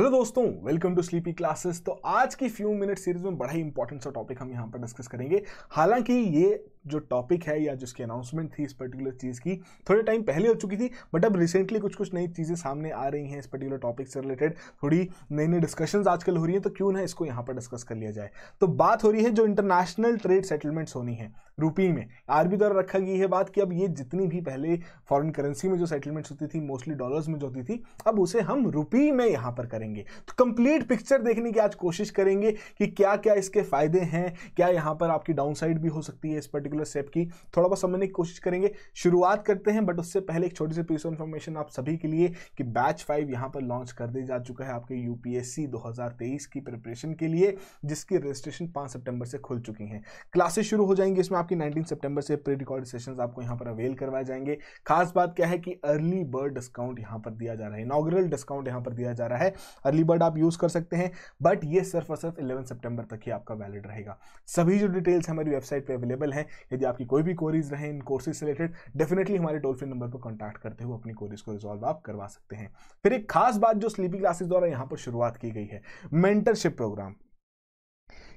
hello दोस्तों welcome to sleepy classes तो आज की फ्यू मिनट सीरीज में बड़ा ही इंपॉर्टेंट सा टॉपिक हम यहाँ पर डिस्कस करेंगे हालांकि ये जो टॉपिक है या जिसकी अनाउंसमेंट थी इस पर्टिकुलर चीज़ की थोड़े टाइम पहले हो चुकी थी बट अब रिसेंटली कुछ कुछ नई चीज़ें सामने आ रही हैं इस पर्टिकुलर टॉपिक से रिलेटेड थोड़ी नई नई डिस्कशंस आजकल हो रही हैं तो क्यों ना इसको यहाँ पर डिस्कस कर लिया जाए तो बात हो रही है जो इंटरनेशनल ट्रेड सेटलमेंट्स होनी है रूपी में आरबी द्वारा रखा गई है बात कि अब ये जितनी भी पहले फॉरेन करेंसी में जो सेटलमेंट्स होती थी मोस्टली डॉलर्स में जो होती थी अब उसे हम रुपी में यहाँ पर करेंगे तो कंप्लीट पिक्चर देखने की आज कोशिश करेंगे कि क्या क्या इसके फायदे हैं क्या यहाँ पर आपकी डाउनसाइड भी हो सकती है इस पर्टिकुलर पर्टिकुलर स्टेप की थोड़ा बहुत समझने की कोशिश करेंगे शुरुआत करते हैं बट उससे पहले एक छोटी सी पीस ऑफ इन्फॉर्मेशन आप सभी के लिए कि बैच फाइव यहाँ पर लॉन्च कर दिया जा चुका है आपके यू यूपीएससी 2023 की प्रिपरेशन के लिए जिसकी रजिस्ट्रेशन पाँच सेप्टेम्बर से खुल चुकी हैं क्लासेस शुरू हो जाएंगी इसमें आपकी नाइनटीन सेप्टेम्बर से प्री रिकॉर्ड सेशन आपको यहाँ पर अवेल करवाए जाएंगे खास बात क्या है कि अर्ली बर्ड डिस्काउंट यहाँ पर दिया जा रहा है इनाग्रल डिस्काउंट यहाँ पर दिया जा रहा है अर्ली बर्ड आप यूज़ कर सकते हैं बट ये सिर्फ और सिर्फ इलेवन सेप्टेम्बर तक ही आपका वैलिड रहेगा सभी जो डिटेल्स हमारी वेबसाइट पर अवेलेबल है यदि आपकी कोई भी क्वेरीज रहे इन कोर्सेज से रिलेटेड डेफिनेटली हमारे टोल फ्री नंबर पर कॉन्टैक्ट करते हुए अपनी क्वेरीज को रिजॉल्व आप करवा सकते हैं फिर एक खास बात जो स्लीपिंग क्लासेज द्वारा यहाँ पर शुरुआत की गई है मेंटरशिप प्रोग्राम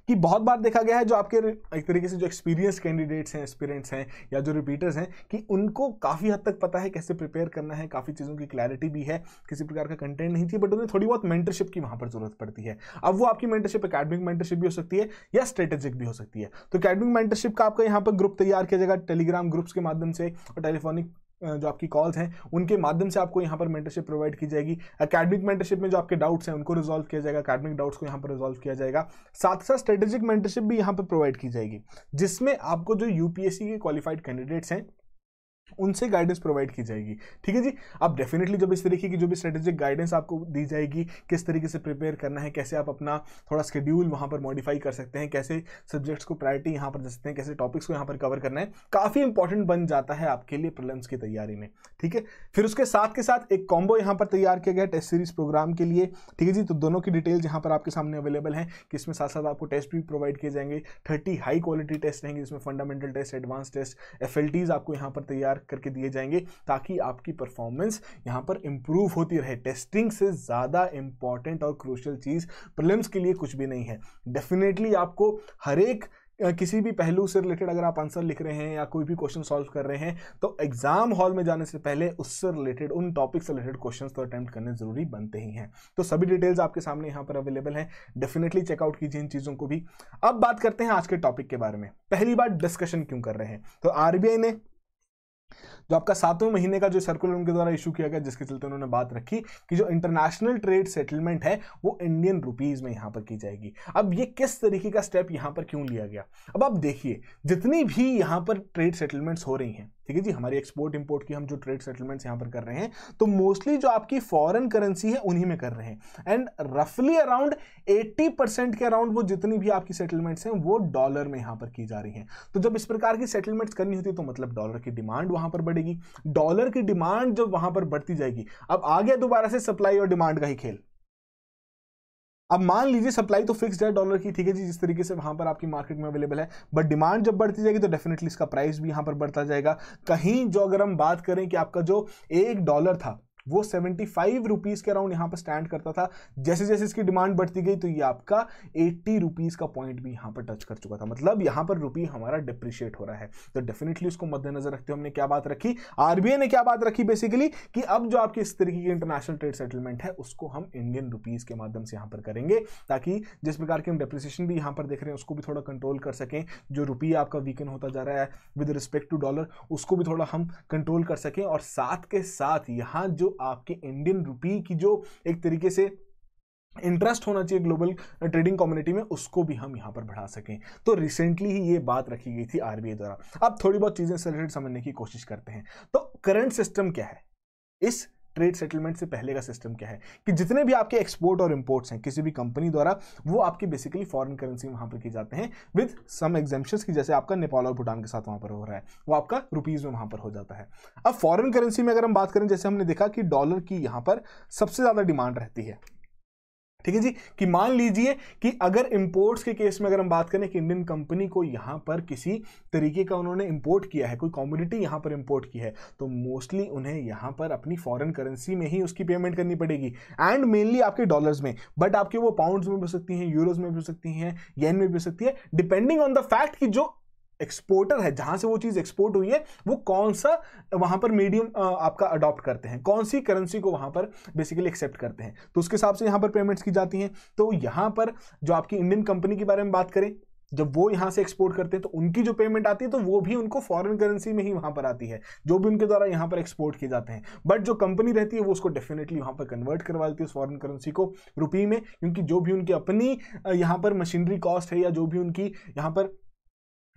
कि बहुत बार देखा गया है जो आपके एक तरीके से जो एक्सपीरियंस कैंडिडेट्स हैं एक्सपीरियंस हैं या जो रिपीटर्स हैं कि उनको काफ़ी हद तक पता है कैसे प्रिपेयर करना है काफ़ी चीज़ों की क्लैरिटी भी है किसी प्रकार का कंटेंट नहीं थी बट उन्हें थोड़ी बहुत मेंटरशिप की वहाँ पर जरूरत पड़ती है अब वो आपकी मेंटरशिप अकेडमिक मेंटरशिप भी हो सकती है या स्ट्रेटेजिक भी हो सकती है तो अकेडमिक मेंटरशिप का आपका यहाँ पर ग्रुप तैयार किया जाएगा टेलीग्राम ग्रुप्स के माध्यम से और टेलीफोनिक जो आपकी कॉल्स हैं उनके माध्यम से आपको यहाँ पर मेंटरशिप प्रोवाइड की जाएगी अकेडमिक मेंटरशिप में जो आपके डाउट्स हैं उनको रिजॉल्व किया जाएगा अकेडमिक डाउट्स को यहाँ पर रिजॉल्व किया जाएगा साथ साथ स्ट्रेटेजिक मेंटरशिप भी यहाँ पर प्रोवाइड की जाएगी जिसमें आपको जो यूपीएससी के क्वालिफाइड कैंडिडेट्स हैं उनसे गाइडेंस प्रोवाइड की जाएगी ठीक है जी अब डेफिनेटली जब इस तरीके की जो भी स्ट्रेटेजिक गाइडेंस आपको दी जाएगी किस तरीके से प्रिपेयर करना है कैसे आप अपना थोड़ा स्केड्यूल वहाँ पर मॉडिफाई कर सकते हैं कैसे सब्जेक्ट्स को प्रायोरिटी यहाँ पर दे सकते हैं कैसे टॉपिक्स को यहाँ पर कवर करना है काफ़ी इंपॉर्टेंट बन जाता है आपके लिए प्रलम्स की तैयारी में ठीक है फिर उसके साथ के साथ एक कॉम्बो यहाँ पर तैयार किया गया टेस्ट सीरीज प्रोग्राम के लिए ठीक है जी तो दोनों की डिटेल्स यहाँ पर आपके सामने अवेलेबल है कि इसमें साथ साथ आपको टेस्ट भी प्रोवाइड किए जाएंगे थर्टी हाई क्वालिटी टेस्ट रहेंगे जिसमें fundamental test advance test F आपको यहाँ पर तैयार मार्क करके दिए जाएंगे ताकि आपकी परफॉर्मेंस यहाँ पर इम्प्रूव होती रहे टेस्टिंग से ज़्यादा इंपॉर्टेंट और क्रूशल चीज़ प्रिलिम्स के लिए कुछ भी नहीं है डेफिनेटली आपको हर एक किसी भी पहलू से रिलेटेड अगर आप आंसर लिख रहे हैं या कोई भी क्वेश्चन सॉल्व कर रहे हैं तो एग्जाम हॉल में जाने से पहले उससे रिलेटेड उन टॉपिक से रिलेटेड क्वेश्चन तो अटैम्प्ट करने जरूरी बनते ही हैं तो सभी डिटेल्स आपके सामने यहाँ पर अवेलेबल हैं डेफिनेटली चेकआउट कीजिए इन चीज़ों को भी अब बात करते हैं आज के टॉपिक के बारे में पहली बार डिस्कशन क्यों कर रहे हैं तो आरबीआई ने जो आपका सातवें महीने का जो सर्कुलर उनके द्वारा इशू किया गया जिसके चलते उन्होंने बात रखी कि जो इंटरनेशनल ट्रेड सेटलमेंट है वो इंडियन रुपीज में यहां पर की जाएगी अब ये किस तरीके का स्टेप यहां पर क्यों लिया गया अब आप देखिए जितनी भी यहां पर ट्रेड सेटलमेंट्स हो रही हैं ठीक है जी हमारी एक्सपोर्ट इंपोर्ट की हम जो ट्रेड सेटलमेंट्स यहां पर कर रहे हैं तो मोस्टली जो आपकी फॉरेन करेंसी है उन्हीं में कर रहे हैं एंड रफली अराउंड 80 परसेंट के अराउंड वो जितनी भी आपकी सेटलमेंट्स हैं वो डॉलर में यहां पर की जा रही हैं तो जब इस प्रकार की सेटलमेंट्स करनी होती है तो मतलब डॉलर की डिमांड वहां पर बढ़ेगी डॉलर की डिमांड जब वहां पर बढ़ती जाएगी अब आ गया दोबारा से सप्लाई और डिमांड का ही खेल अब मान लीजिए सप्लाई तो फिक्स है डॉलर की ठीक है जी जिस तरीके से वहां पर आपकी मार्केट में अवेलेबल है बट डिमांड जब बढ़ती जाएगी तो डेफिनेटली इसका प्राइस भी यहां पर बढ़ता जाएगा कहीं जो अगर हम बात करें कि आपका जो एक डॉलर था वो सेवेंटी फाइव रुपीज़ के अराउंड यहाँ पर स्टैंड करता था जैसे जैसे इसकी डिमांड बढ़ती गई तो ये आपका एट्टी रुपीज़ का पॉइंट भी यहाँ पर टच कर चुका था मतलब यहाँ पर रुपी हमारा डिप्रिशिएट हो रहा है तो डेफिनेटली उसको मद्देनजर रखते हुए हमने क्या बात रखी आरबीआई ने क्या बात रखी बेसिकली कि अब जो आपकी इस तरीके की इंटरनेशनल ट्रेड सेटलमेंट है उसको हम इंडियन रुपीज़ के माध्यम से यहाँ पर करेंगे ताकि जिस प्रकार की हम डेप्रिसिएशन भी यहाँ पर देख रहे हैं उसको भी थोड़ा कंट्रोल कर सकें जो रुपये आपका वीकन होता जा रहा है विद रिस्पेक्ट टू डॉलर उसको भी थोड़ा हम कंट्रोल कर सकें और साथ के साथ यहाँ जो आपके इंडियन रुपी की जो एक तरीके से इंटरेस्ट होना चाहिए ग्लोबल ट्रेडिंग कम्युनिटी में उसको भी हम यहाँ पर बढ़ा सकें तो रिसेंटली ही ये बात रखी गई थी आरबीआई द्वारा अब थोड़ी बहुत चीज़ें रिलेटेड समझने की कोशिश करते हैं तो करंट सिस्टम क्या है इस ट्रेड सेटलमेंट से पहले का सिस्टम क्या है कि जितने भी आपके एक्सपोर्ट और इम्पोर्ट्स हैं किसी भी कंपनी द्वारा वो आपके बेसिकली फॉरेन करेंसी में वहाँ पर किए जाते हैं विद सम एग्जाम्पन्स की जैसे आपका नेपाल और भूटान के साथ वहाँ पर हो रहा है वो आपका रुपीज़ में वहाँ पर हो जाता है अब फॉरन करेंसी में अगर हम बात करें जैसे हमने देखा कि डॉलर की यहाँ पर सबसे ज़्यादा डिमांड रहती है ठीक है जी कि मान लीजिए कि अगर इंपोर्ट्स के केस में अगर हम बात करें कि इंडियन कंपनी को यहाँ पर किसी तरीके का उन्होंने इंपोर्ट किया है कोई कॉमोडिटी यहाँ पर इंपोर्ट की है तो मोस्टली उन्हें यहाँ पर अपनी फॉरेन करेंसी में ही उसकी पेमेंट करनी पड़ेगी एंड मेनली आपके डॉलर्स में बट आपके वो पाउंड्स में भी हो सकती हैं यूरोज में भी हो सकती हैं येन में भी हो सकती है डिपेंडिंग ऑन द फैक्ट कि जो एक्सपोर्टर है जहां से वो चीज एक्सपोर्ट हुई है वो कौन सा वहां पर मीडियम आपका अडॉप्ट करते हैं कौन सी करेंसी को वहां पर बेसिकली एक्सेप्ट करते हैं तो उसके हिसाब से यहाँ पर पेमेंट्स की जाती हैं तो यहाँ पर जो आपकी इंडियन कंपनी के बारे में बात करें जब वो यहाँ से एक्सपोर्ट करते हैं तो उनकी जो पेमेंट आती है तो वो भी उनको फॉरेन करेंसी में ही वहाँ पर आती है जो भी उनके द्वारा यहाँ पर एक्सपोर्ट किए जाते हैं बट जो कंपनी रहती है वो उसको डेफिनेटली वहाँ पर कन्वर्ट करवा देती है उस फॉरन करेंसी को रुपी में क्योंकि जो भी उनकी अपनी यहाँ पर मशीनरी कॉस्ट है या जो भी उनकी यहाँ पर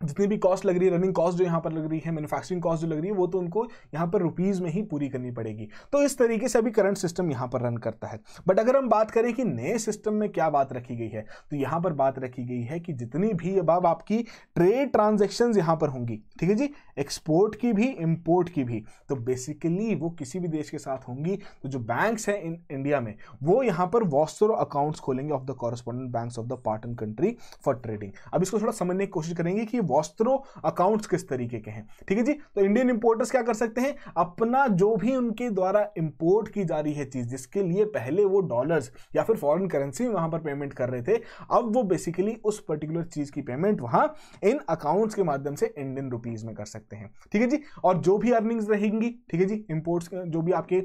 जितनी भी कॉस्ट लग रही है रनिंग कॉस्ट जो यहाँ पर लग रही है मैन्युफैक्चरिंग कॉस्ट जो लग रही है वो तो उनको यहाँ पर रुपीज़ में ही पूरी करनी पड़ेगी तो इस तरीके से अभी करंट सिस्टम यहाँ पर रन करता है बट अगर हम बात करें कि नए सिस्टम में क्या बात रखी गई है तो यहाँ पर बात रखी गई है कि जितनी भी अब आप आपकी ट्रेड ट्रांजेक्शन यहाँ पर होंगी ठीक है जी एक्सपोर्ट की भी इम्पोर्ट की भी तो बेसिकली वो किसी भी देश के साथ होंगी तो जो बैंक्स हैं इन इंडिया में वो यहाँ पर वॉस्टोर अकाउंट्स खोलेंगे of the correspondent banks of the partner country for trading अब इसको थोड़ा समझने की कोशिश करेंगे कि वस्त्रो अकाउंट्स किस तरीके के हैं ठीक है जी तो इंडियन इंपोर्टर्स क्या कर सकते हैं अपना जो भी उनके द्वारा इंपोर्ट की जा रही है चीज जिसके लिए पहले वो डॉलर्स या फिर फॉरेन करेंसी वहां पर पेमेंट कर रहे थे अब वो बेसिकली उस पर्टिकुलर चीज की पेमेंट वहां इन अकाउंट्स के माध्यम से इंडियन रुपीज में कर सकते हैं ठीक है जी और जो भी अर्निंग्स रहेंगी ठीक है जी इम्पोर्ट्स जो भी आपके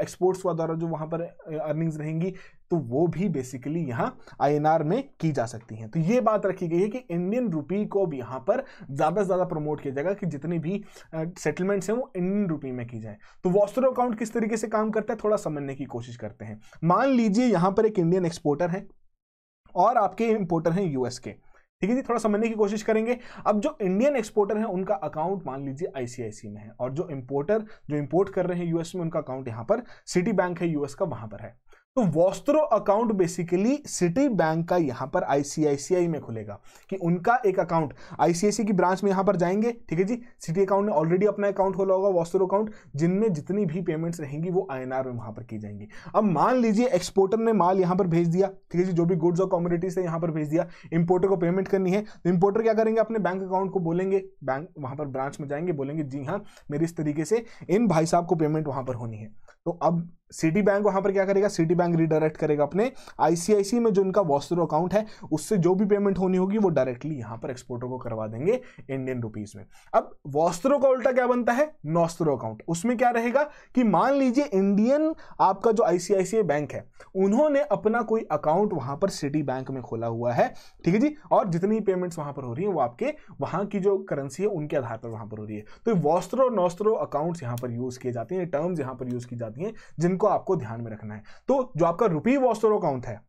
एक्सपोर्ट्स द्वारा जो वहां पर अर्निंग्स रहेंगी तो वो भी बेसिकली यहाँ आईएनआर में की जा सकती हैं तो ये बात रखी गई है कि इंडियन रुपी को भी यहाँ पर ज़्यादा से ज़्यादा प्रमोट किया जाएगा कि जितनी भी सेटलमेंट्स हैं वो इंडियन रुपी में की जाए तो वॉस्टर अकाउंट किस तरीके से काम करता है थोड़ा समझने की कोशिश करते हैं मान लीजिए यहाँ पर एक इंडियन एक्सपोर्टर है और आपके इंपोर्टर हैं यूएस के ठीक है जी थोड़ा समझने की कोशिश करेंगे अब जो इंडियन एक्सपोर्टर हैं उनका अकाउंट मान लीजिए आईसीआईसी में है और जो इंपोर्टर जो इंपोर्ट कर रहे हैं यूएस में उनका अकाउंट यहाँ पर सिटी बैंक है यूएस का वहाँ पर है तो vostro account basically Citi bank का यहां पर आईसीआईसीआई में खुलेगा कि उनका एक अकाउंट आईसीआईसी की ब्रांच में यहां पर जाएंगे ठीक है जी सिटी अकाउंट ने ऑलरेडी अपना अकाउंट खोला होगा वॉस्त्रो अकाउंट जिनमें जितनी भी पेमेंट्स रहेंगी वो आईएनआर में वहां पर की जाएंगी अब मान लीजिए एक्सपोर्टर ने माल यहां पर भेज दिया ठीक है जी जो भी गुड्स और कॉमोडिटीज है यहाँ पर भेज दिया इंपोर्टर को पेमेंट करनी है तो इंपोर्टर क्या करेंगे अपने बैंक अकाउंट को बोलेंगे बैंक वहां पर ब्रांच में जाएंगे बोलेंगे जी हाँ मेरे इस तरीके से इन भाई साहब को पेमेंट वहां पर होनी है तो अब सिटी बैंक वहां पर क्या करेगा सिटी बैंक रिडायरेक्ट करेगा अपने आईसीआईसी में जो उनका वॉस्त्रो अकाउंट है उससे जो भी पेमेंट होनी होगी वो डायरेक्टली यहां पर एक्सपोर्टर को करवा देंगे इंडियन रुपीज में अब वॉस्त्रो का उल्टा क्या बनता है नॉस्त्रो अकाउंट उसमें क्या रहेगा कि मान लीजिए इंडियन आपका जो आईसीआईसीआई बैंक है उन्होंने अपना कोई अकाउंट वहां पर सिटी बैंक में खोला हुआ है ठीक है जी और जितनी पेमेंट्स वहां पर हो रही है वो आपके वहां की जो करेंसी है उनके आधार पर वहां पर हो रही है तो वॉस्त्रो नॉस्त्रो अकाउंट यहां पर यूज किए जाते हैं टर्म्स यहां पर यूज की जाती जाती हैं जिनको आपको ध्यान में रखना है तो जो आपका रुपी वॉस्टोरो अकाउंट है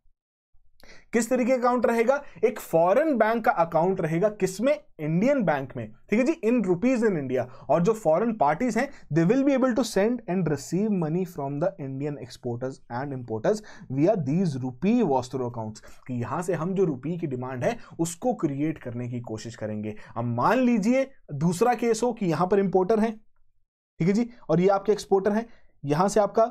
किस तरीके का अकाउंट रहेगा एक फॉरेन बैंक का अकाउंट रहेगा किसमें इंडियन बैंक में ठीक है जी इन रुपीज इन इंडिया और जो फॉरेन पार्टीज हैं they will be able to send and receive money from the Indian exporters and importers via these rupee vostro accounts कि यहां से हम जो रुपी की डिमांड है उसको क्रिएट करने की कोशिश करेंगे अब मान लीजिए दूसरा केस हो कि यहां पर इंपोर्टर है ठीक है जी और ये आपके एक्सपोर्टर हैं यहाँ से आपका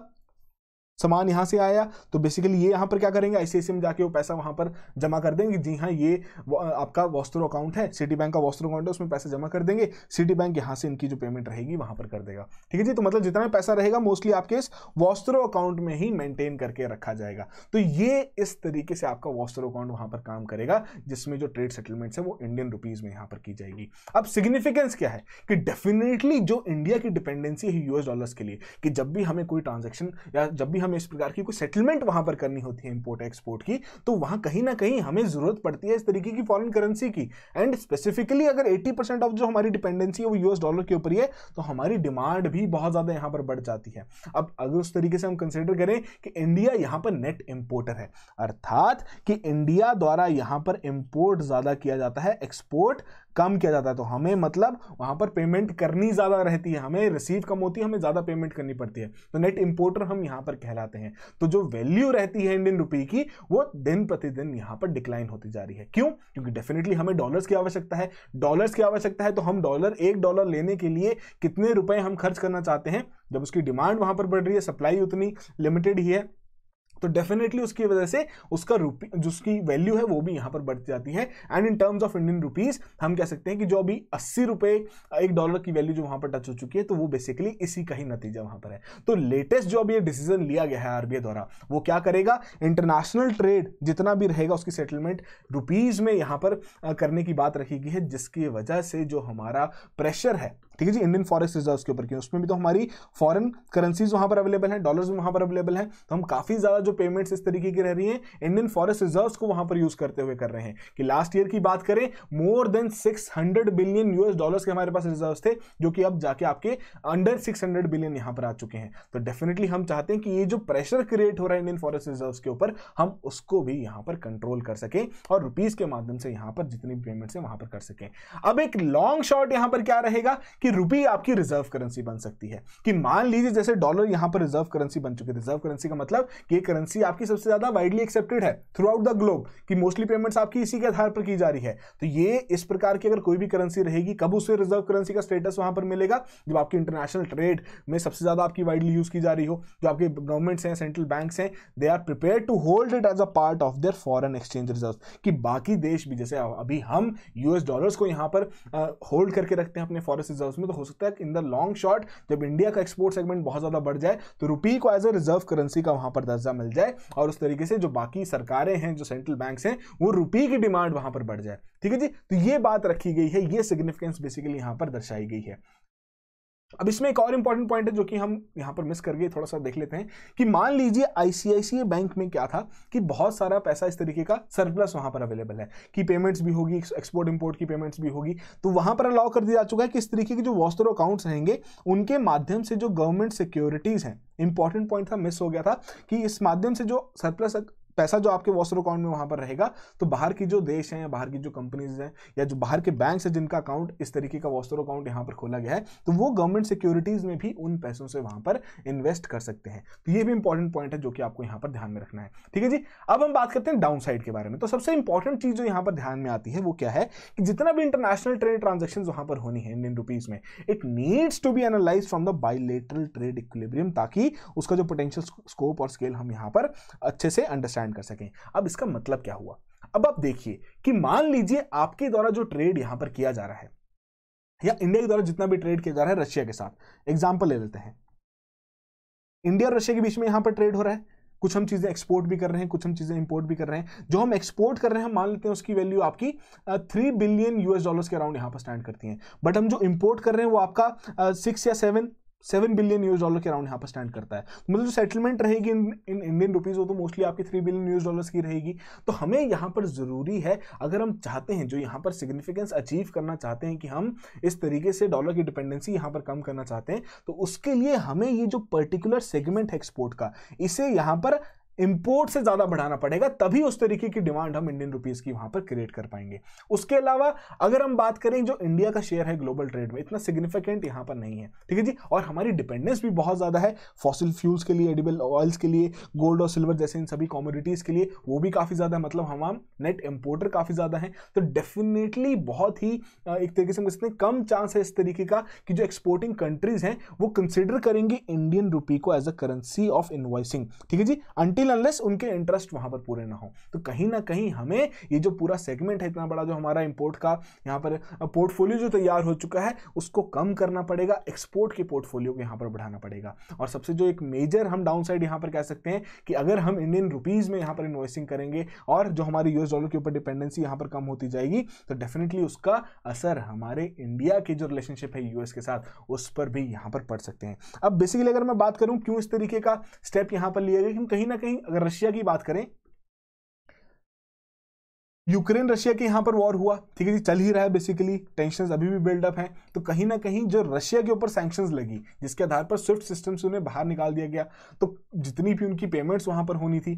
सामान यहाँ से आया तो बेसिकली ये यहाँ पर क्या करेंगे आईसीआईसी में जाके वो पैसा वहाँ पर जमा कर देंगे जी हाँ ये आपका वॉस्त्रो अकाउंट है सिटी बैंक का वॉस्त्रो अकाउंट है उसमें पैसा जमा कर देंगे सिटी बैंक यहाँ से इनकी जो पेमेंट रहेगी वहाँ पर कर देगा ठीक है जी तो मतलब जितना पैसा रहेगा मोस्टली आपके इस वॉस्त्रो अकाउंट में ही मेंटेन करके रखा जाएगा तो ये इस तरीके से आपका वॉस्त्रो अकाउंट वहाँ पर काम करेगा जिसमें जो ट्रेड सेटलमेंट्स है वो इंडियन रुपीज़ में यहाँ पर की जाएगी अब सिग्निफिकेंस क्या है कि डेफिनेटली जो इंडिया की डिपेंडेंसी है यूएस डॉलर्स के लिए कि जब भी हमें कोई ट्रांजेक्शन या जब भी हम हमें इस प्रकार की कोई सेटलमेंट वहां पर करनी होती है इंपोर्ट एक्सपोर्ट की तो वहां कहीं ना कहीं हमें जरूरत पड़ती है इस तरीके की फॉरन करेंसी की एंड स्पेसिफिकली अगर एट्टी ऑफ जो हमारी डिपेंडेंसी है वो यूएस डॉलर के ऊपर ही है तो हमारी डिमांड भी बहुत ज्यादा यहां पर बढ़ जाती है अब अगर उस तरीके से हम कंसिडर करें कि इंडिया यहां पर नेट इंपोर्टर है अर्थात कि इंडिया द्वारा यहां पर इंपोर्ट ज्यादा किया जाता है एक्सपोर्ट कम किया जाता है तो हमें मतलब वहाँ पर पेमेंट करनी ज़्यादा रहती है हमें रिसीव कम होती है हमें ज़्यादा पेमेंट करनी पड़ती है तो नेट इम्पोर्टर हम यहाँ पर कहलाते हैं तो जो वैल्यू रहती है इंडियन रुपी की वो दिन प्रतिदिन यहाँ पर डिक्लाइन होती जा रही है क्यों क्योंकि डेफिनेटली हमें डॉलर्स की आवश्यकता है डॉलर्स की आवश्यकता है तो हम डॉलर एक डॉलर लेने के लिए कितने रुपए हम खर्च करना चाहते हैं जब उसकी डिमांड वहां पर बढ़ रही है सप्लाई उतनी लिमिटेड ही है तो डेफिनेटली उसकी वजह से उसका रुपी जिसकी वैल्यू है वो भी यहाँ पर बढ़ती जाती है and in terms of Indian rupees हम कह सकते हैं कि जो अभी अस्सी रुपये एक डॉलर की वैल्यू जो वहाँ पर टच हो चुकी है तो वो बेसिकली इसी का ही नतीजा वहाँ पर है तो लेटेस्ट जो अभी ये डिसीजन लिया गया है आर द्वारा वो क्या करेगा इंटरनेशनल ट्रेड जितना भी रहेगा उसकी सेटलमेंट रुपीज़ में यहाँ पर करने की बात रखी गई है जिसकी वजह से जो हमारा प्रेशर है ठीक है जी इंडियन फॉरेस्ट रिजर्व के ऊपर क्यों उसमें भी तो हमारी फॉरन करेंसीज वहां पर अवेलेबल है डॉलर भी वहां पर अवेलेबल है तो हम काफ़ी ज़्यादा जो पेमेंट इस तरीके की रह रही है इंडियन फॉरेस्ट रिजर्व को वहां पर यूज़ करते हुए कर रहे हैं कि लास्ट ईयर की बात करें more than six billion US dollar के हमारे पास रिजर्व थे जो कि अब जाके आपके अंडर सिक्स बिलियन यहां पर आ चुके हैं तो डेफिनेटली हम चाहते हैं कि ये जो प्रेशर क्रिएट हो रहा है इंडियन फॉरेस्ट रिजर्व के ऊपर हम उसको भी यहां पर कंट्रोल कर सके और रुपीज़ के माध्यम से यहां पर जितनी पेमेंट है वहां पर कर सके अब एक लॉन्ग शॉर्ट यहां पर क्या रहेगा कि रुपी आपकी रिजर्व करेंसी बन सकती है कि मान लीजिए जैसे डॉलर यहां पर रिजर्व करेंसी बन चुकी है रिजर्व करेंसी का मतलब कि ये करेंसी आपकी सबसे ज़्यादा वाइडली एक्सेप्टेड है थ्रू आउट द ग्लोब कि मोस्टली पेमेंट्स आपकी इसी के आधार पर की जा रही है तो ये इस प्रकार की अगर कोई भी करेंसी रहेगी कब उसे रिजर्व करेंसी का स्टेटस वहां पर मिलेगा जब आपकी इंटरनेशनल ट्रेड में सबसे ज़्यादा आपकी वाइडली यूज़ की जा रही हो जो आपके गवर्नमेंट्स हैं सेंट्रल बैंक हैं they are prepared to hold it as a part of their foreign exchange reserve कि बाकी देश भी जैसे अभी हम यूएस डॉलर्स को यहां पर होल्ड करके रखते हैं अपने फॉरेस्ट रिजर्व उसमें तो हो सकता है इन द लॉन्ग शॉर्ट जब इंडिया का एक्सपोर्ट सेगमेंट बहुत ज़्यादा बढ़ जाए तो रुपी को एज अ रिजर्व करेंसी का वहां पर दर्जा मिल जाए और उस तरीके से जो बाकी सरकारें हैं जो सेंट्रल बैंक हैं वो रुपी की डिमांड वहां पर बढ़ जाए ठीक है जी तो ये बात रखी गई है ये सिग्निफिकेंस बेसिकली यहां पर दर्शाई गई है अब इसमें एक और इंपॉर्टेंट पॉइंट है जो कि हम यहाँ पर मिस कर गए थोड़ा सा देख लेते हैं कि मान लीजिए आईसीआईसीआई बैंक में क्या था कि बहुत सारा पैसा इस तरीके का सरप्लस वहाँ पर अवेलेबल है कि पेमेंट्स भी होगी एक्सपोर्ट इम्पोर्ट की पेमेंट्स भी होगी तो वहाँ पर अलाउ कर दिया जा चुका है कि इस तरीके के जो वॉस्टरो अकाउंट्स रहेंगे उनके माध्यम से जो गवर्नमेंट सिक्योरिटीज़ हैं इंपॉर्टेंट पॉइंट था मिस हो गया था कि इस माध्यम से जो सरप्लस पैसा जो आपके वॉशर अकाउंट में वहां पर रहेगा तो बाहर की जो देश है या बाहर की जो कंपनीज हैं या जो बाहर के बैंक है जिनका अकाउंट इस तरीके का वॉशर अकाउंट यहां पर खोला गया है तो वो गवर्नमेंट सिक्योरिटीज़ में भी उन पैसों से वहां पर इन्वेस्ट कर सकते हैं तो ये भी इंपॉर्टेंट पॉइंट है जो कि आपको यहां पर ध्यान में रखना है ठीक है जी अब हम बात करते हैं डाउन साइड के बारे में तो सबसे इंपॉर्टेंट चीज़ जो यहां पर ध्यान में आती है वो क्या है कि जितना भी इंटरनेशनल ट्रेड ट्रांजेक्शन वहां पर होनी है इंडियन रुपीज़ में it needs to be analyse from the bilateral trade equilibrium ताकि उसका जो पोटेंशियल स्कोप और स्केल हम यहां पर अच्छे से अंडरस्टैंड अंडरस्टैंड कर सकें अब इसका मतलब क्या हुआ अब आप देखिए कि मान लीजिए आपके द्वारा जो ट्रेड यहां पर किया जा रहा है या इंडिया के द्वारा जितना भी ट्रेड किया जा रहा है रशिया के साथ एग्जाम्पल ले लेते हैं इंडिया और रशिया के बीच में यहां पर ट्रेड हो रहा है कुछ हम चीज़ें एक्सपोर्ट भी कर रहे हैं कुछ हम चीज़ें इंपोर्ट भी कर रहे हैं जो हम एक्सपोर्ट कर रहे हैं मान लेते हैं उसकी वैल्यू आपकी थ्री बिलियन यूएस डॉलर्स के अराउंड यहां पर स्टैंड करती है बट हम जो इंपोर्ट कर रहे हैं वो आपका सिक्स या seven seven billion US dollar के अराउंड यहाँ पर स्टैंड करता है मतलब जो सेटलमेंट रहेगी इन इन इंडियन रुपीज़ हो तो मोस्टली आपकी थ्री बिलियन यूएस डॉलर्स की रहेगी तो हमें यहाँ पर ज़रूरी है अगर हम चाहते हैं जो यहाँ पर सिग्निफिकेंस अचीव करना चाहते हैं कि हम इस तरीके से डॉलर की डिपेंडेंसी यहाँ पर कम करना चाहते हैं तो उसके लिए हमें ये जो पर्टिकुलर सेगमेंट है एक्सपोर्ट का इसे यहाँ पर इंपोर्ट से ज़्यादा बढ़ाना पड़ेगा तभी उस तरीके की डिमांड हम इंडियन रुपीज़ की वहां पर क्रिएट कर पाएंगे उसके अलावा अगर हम बात करें जो इंडिया का शेयर है ग्लोबल ट्रेड में इतना सिग्निफिकेंट यहां पर नहीं है ठीक है जी और हमारी डिपेंडेंस भी बहुत ज़्यादा है फॉसिल फ्यूल्स के लिए एडिबल ऑयल्स के लिए गोल्ड और सिल्वर जैसे इन सभी कॉमोडिटीज़ के लिए वो भी काफ़ी ज़्यादा है मतलब हम नेट इंपोर्टर काफ़ी ज़्यादा हैं तो डेफिनेटली बहुत ही एक तरीके से इसमें कम चांस है इस तरीके का कि जो एक्सपोर्टिंग कंट्रीज़ हैं वो कंसिडर करेंगी इंडियन रुपी को as a currency of invoicing ठीक है जी अंटिल अनलेस उनके इंटरेस्ट वहां पर पूरे ना हो तो कहीं ना कहीं हमें ये जो पूरा सेगमेंट है इतना बड़ा जो हमारा इंपोर्ट का यहाँ पर पोर्टफोलियो जो तैयार हो चुका है उसको कम करना पड़ेगा एक्सपोर्ट के पोर्टफोलियो को यहाँ पर बढ़ाना पड़ेगा और सबसे जो एक मेजर हम डाउन साइड यहाँ पर कह सकते हैं कि अगर हम इंडियन रुपीज़ में यहाँ पर इन्वेस्टिंग करेंगे और जो हमारी यूएस डॉलर के ऊपर डिपेंडेंसी यहाँ पर कम होती जाएगी तो डेफिनेटली उसका असर हमारे इंडिया की जो रिलेशनशिप है यूएस के साथ उस पर भी यहाँ पर पड़ सकते हैं अब बेसिकली अगर मैं बात करूँ क्यों इस तरीके का स्टेप यहाँ पर लिया गया कि कहीं ना कहीं अगर रशिया की बात करें यूक्रेन रशिया के यहां पर वॉर हुआ ठीक है जी चल ही रहा है बेसिकली टेंशन अभी भी बिल्डअप हैं तो कहीं ना कहीं जो रशिया के ऊपर सैंक्शन लगी जिसके आधार पर स्विफ्ट सिस्टम से उन्हें बाहर निकाल दिया गया तो जितनी भी उनकी पेमेंट्स वहां पर होनी थी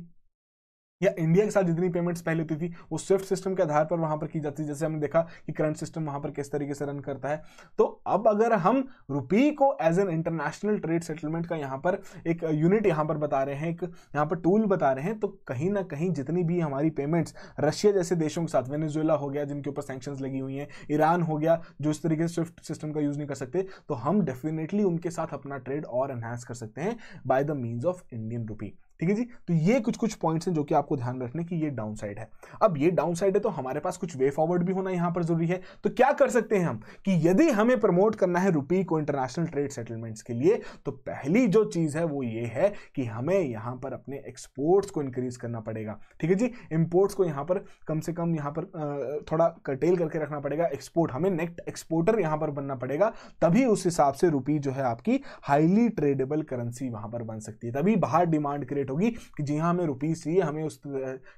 या इंडिया के साथ जितनी पेमेंट्स पहले होती थी वो स्विफ्ट सिस्टम के आधार पर वहाँ पर की जाती जैसे हमने देखा कि करंट सिस्टम वहाँ पर किस तरीके से रन करता है तो अब अगर हम रुपी को as an international trade settlement का यहाँ पर एक यूनिट यहाँ पर बता रहे हैं एक यहाँ पर टूल बता रहे हैं तो कहीं ना कहीं जितनी भी हमारी पेमेंट्स रशिया जैसे देशों के साथ वेनेजुएला हो गया जिनके ऊपर सैंक्शंस लगी हुई हैं ईरान हो गया जो इस तरीके से स्विफ्ट सिस्टम का यूज़ नहीं कर सकते तो हम डेफिनेटली उनके साथ अपना ट्रेड और एनहांस कर सकते हैं by the means of Indian rupee ठीक है जी तो ये कुछ कुछ पॉइंट्स हैं जो कि आपको ध्यान रखने की ये डाउन साइड है अब ये डाउन साइड है तो हमारे पास कुछ वे फॉरवर्ड भी होना यहाँ पर जरूरी है तो क्या कर सकते हैं हम कि यदि हमें प्रमोट करना है रुपी को इंटरनेशनल ट्रेड सेटलमेंट्स के लिए तो पहली जो चीज़ है वो ये है कि हमें यहाँ पर अपने एक्सपोर्ट्स को इंक्रीज करना पड़ेगा ठीक है जी इम्पोर्ट्स को यहाँ पर कम से कम यहाँ पर थोड़ा कटेल करके रखना पड़ेगा एक्सपोर्ट हमें नेक्स्ट एक्सपोर्टर यहाँ पर बनना पड़ेगा तभी उस हिसाब से रुपी जो है आपकी हाईली ट्रेडेबल करेंसी वहाँ पर बन सकती है तभी बाहर डिमांड क्रिएट होगी कि जी हाँ हमें रुपीज़ चाहिए हमें उस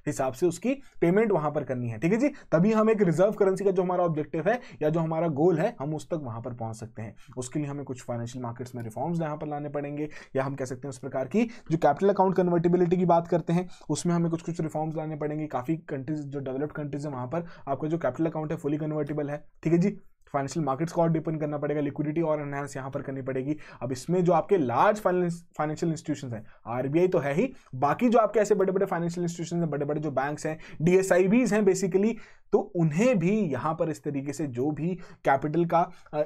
हिसाब से उसकी पेमेंट वहां पर करनी है ठीक है जी तभी हम एक रिजर्व करेंसी का जो हमारा ऑब्जेक्टिव है या जो हमारा गोल है हम उस तक वहां पर पहुंच सकते हैं उसके लिए हमें कुछ फाइनेंशियल मार्केट्स में रिफॉर्म्स यहाँ पर लाने पड़ेंगे या हम कह सकते हैं उस प्रकार की जो कैपिटल अकाउंट कन्वर्टेबिलिटी की बात करते हैं उसमें हमें कुछ कुछ रिफॉर्म्स लाने पड़ेंगे काफ़ी कंट्रीज जो डेवलप्ड कंट्रीज है वहां पर आपका जो कैपिटल अकाउंट है फुली कन्वर्टेबल है ठीक है जी फाइनेंशियल मार्केट्स को और डिपेंड करना पड़ेगा लिक्विडिटी और एनहेंस यहाँ पर करनी पड़ेगी अब इसमें जो आपके लार्ज फाइनेंशियल इंस्टीट्यूशन है आरबीआई तो है ही बाकी जो आपके ऐसे बड़े बड़े फाइनेंशियल इंस्टीट्यूशन हैं बड़े बड़े जो बैंक्स हैं डीएसआईबीज हैं बेसिकली तो उन्हें भी यहाँ पर इस तरीके से जो भी कैपिटल का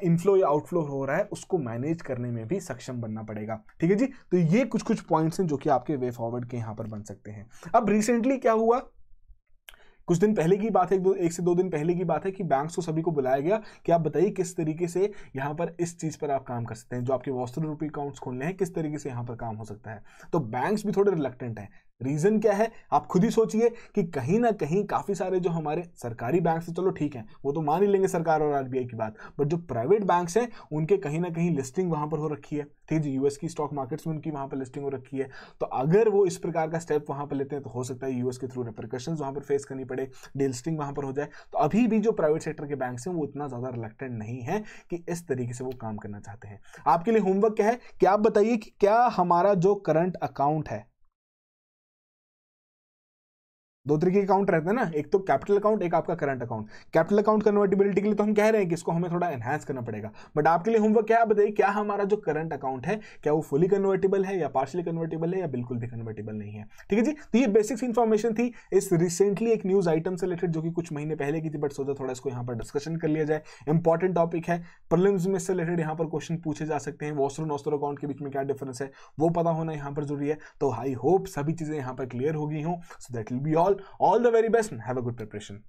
इनफ्लो या आउटफ्लो हो रहा है उसको मैनेज करने में भी सक्षम बनना पड़ेगा ठीक है जी तो ये कुछ कुछ पॉइंट्स हैं जो कि आपके वे फॉरवर्ड के यहाँ पर बन सकते हैं अब रिसेंटली क्या हुआ कुछ दिन पहले की बात है एक दो एक से दो दिन पहले की बात है कि बैंक्स को सभी को बुलाया गया कि आप बताइए किस तरीके से यहाँ पर इस चीज़ पर आप काम कर सकते हैं जो आपके वॉस्टर रूपी अकाउंट्स खोलने हैं किस तरीके से यहाँ पर काम हो सकता है तो बैंक्स भी थोड़े रिलेक्टेंट हैं रीज़न क्या है आप खुद ही सोचिए कि कहीं ना कहीं काफ़ी सारे जो हमारे सरकारी बैंक से चलो ठीक है वो तो मान ही लेंगे सरकार और आरबीआई की बात बट जो प्राइवेट बैंक्स हैं उनके कहीं ना कहीं लिस्टिंग वहाँ पर हो रखी है ठीक है यूएस की स्टॉक मार्केट्स में उनकी वहाँ पर लिस्टिंग हो रखी है तो अगर वो इस प्रकार का स्टेप वहाँ पर लेते हैं तो हो सकता है यूएस के थ्रू रेप्रिकॉशन वहाँ पर फेस करनी पड़े डिलिस्टिंग वहाँ पर हो जाए तो अभी भी जो प्राइवेट सेक्टर के बैंक हैं वो इतना ज़्यादा रिलेक्टेड नहीं है कि इस तरीके से वो काम करना चाहते हैं आपके लिए होमवर्क क्या है कि आप बताइए कि क्या हमारा जो करंट अकाउंट है दो तरीके के अकाउंट रहते हैं ना एक तो कैपिटल अकाउंट एक आपका current account capital account convertibility के लिए तो हम कह रहे हैं कि इसको हमें थोड़ा एनहांस करना पड़ेगा बट आपके लिए होमवर्क क्या बताइए क्या हमारा जो करंट अकाउंट है क्या वो फुली कन्वर्टेबल है या पार्शली कन्वर्टेबल है या बिल्कुल भी कन्वर्टेबल नहीं है ठीक है जी तो ये बेसिक्स इन्फॉर्मेशन थी इस रिसेंटली एक न्यूज आइटम से रिलेटेड जो कि कुछ महीने पहले की थी बट सोचा थोड़ा इसको यहाँ पर डिस्कशन कर लिया जाए इंपॉर्टेंट टॉपिक है प्रलिम्स में से रिलेटेड यहाँ पर क्वेश्चन पूछे जा सकते हैं वॉस्टर नॉस्टर अकाउंट के बीच में क्या डिफरेंस है वो पता होना यहाँ पर जरूरी है तो आई होप सभी चीजें यहाँ पर क्लियर हो गई हूँ so that will be all all the very best and have a good preparation